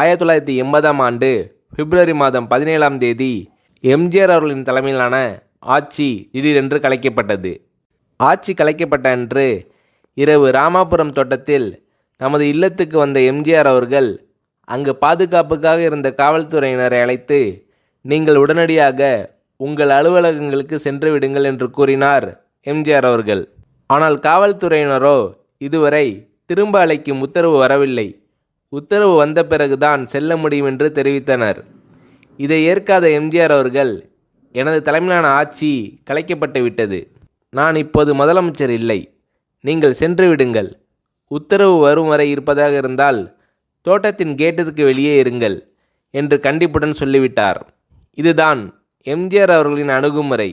ஆயிரத்தி தொள்ளாயிரத்தி எண்பதாம் ஆண்டு பிப்ரவரி மாதம் பதினேழாம் தேதி எம்ஜிஆர் அவர்களின் தலைமையிலான ஆட்சி திடீரென்று கலைக்கப்பட்டது ஆட்சி கலைக்கப்பட்ட அன்று இரவு ராமாபுரம் தோட்டத்தில் நமது இல்லத்துக்கு வந்த எம்ஜிஆர் அவர்கள் அங்கு பாதுகாப்புக்காக இருந்த காவல்துறையினரை அழைத்து நீங்கள் உடனடியாக உங்கள் அலுவலகங்களுக்கு சென்று விடுங்கள் என்று கூறினார் எம்ஜிஆர் அவர்கள் ஆனால் காவல்துறையினரோ இதுவரை திரும்ப அழைக்கும் உத்தரவு வரவில்லை உத்தரவு வந்த பிறகுதான் செல்ல முடியும் என்று தெரிவித்தனர் இதை ஏற்காத எம்ஜிஆர் அவர்கள் எனது தலைமையிலான ஆட்சி கலைக்கப்பட்டு விட்டது நான் இப்போது முதலமைச்சர் இல்லை நீங்கள் சென்று விடுங்கள் உத்தரவு வரும் வரை இருப்பதாக இருந்தால் தோட்டத்தின் கேட்டிற்கு வெளியே இருங்கள் என்று கண்டிப்புடன் சொல்லிவிட்டார் இதுதான் எம்ஜிஆர் அவர்களின் அணுகுமுறை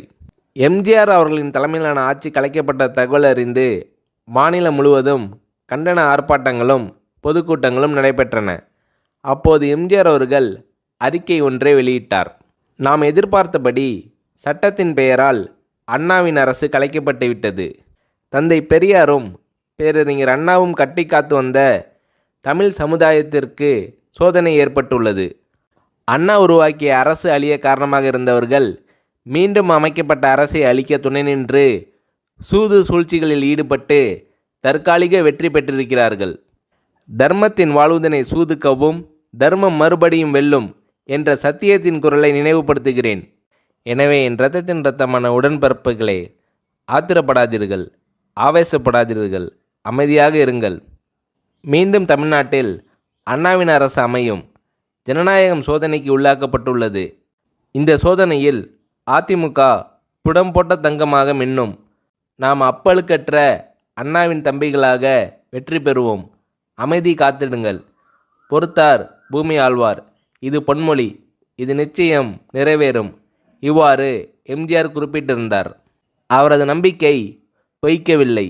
எம்ஜிஆர் அவர்களின் தலைமையிலான ஆட்சி கலைக்கப்பட்ட தகவல் அறிந்து மாநிலம் முழுவதும் கண்டன ஆர்ப்பாட்டங்களும் பொதுக்கூட்டங்களும் நடைபெற்றன அப்போது எம்ஜிஆர் அவர்கள் அறிக்கை ஒன்றை வெளியிட்டார் நாம் எதிர்பார்த்தபடி சட்டத்தின் பெயரால் அண்ணாவின் அரசு கலைக்கப்பட்டு விட்டது தந்தை பெரியாரும் பேரறிஞர் அண்ணாவும் கட்டி காத்து வந்த தமிழ் சமுதாயத்திற்கு சோதனை ஏற்பட்டுள்ளது அண்ணா உருவாக்கிய அரசு அழிய காரணமாக இருந்தவர்கள் மீண்டும் அமைக்கப்பட்ட அரசை அழிக்க துணை நின்று சூது சூழ்ச்சிகளில் ஈடுபட்டு தற்காலிக வெற்றி பெற்றிருக்கிறார்கள் தர்மத்தின் வாழ்வுதனை சூதுக்கவும் தர்மம் மறுபடியும் வெல்லும் என்ற சத்தியத்தின் குரலை நினைவுபடுத்துகிறேன் எனவே என் ரத்தத்தின் ரத்தமான உடன்பரப்புகளே ஆத்திரப்படாதீர்கள் ஆவேசப்படாதீர்கள் அமைதியாக இருங்கள் மீண்டும் தமிழ்நாட்டில் அண்ணாவின் அரசு அமையும் ஜனநாயகம் சோதனைக்கு உள்ளாக்கப்பட்டுள்ளது இந்த சோதனையில் அதிமுக புடம் போட்ட தங்கமாக மின்னும் நாம் அப்பழுக்கற்ற அண்ணாவின் தம்பிகளாக வெற்றி பெறுவோம் அமைதி காத்திடுங்கள் பொறுத்தார் பூமி ஆழ்வார் இது பொன்மொழி இது நிச்சயம் நிறைவேறும் இவ்வாறு எம்ஜிஆர் குறிப்பிட்டிருந்தார் அவரது நம்பிக்கை பொய்க்கவில்லை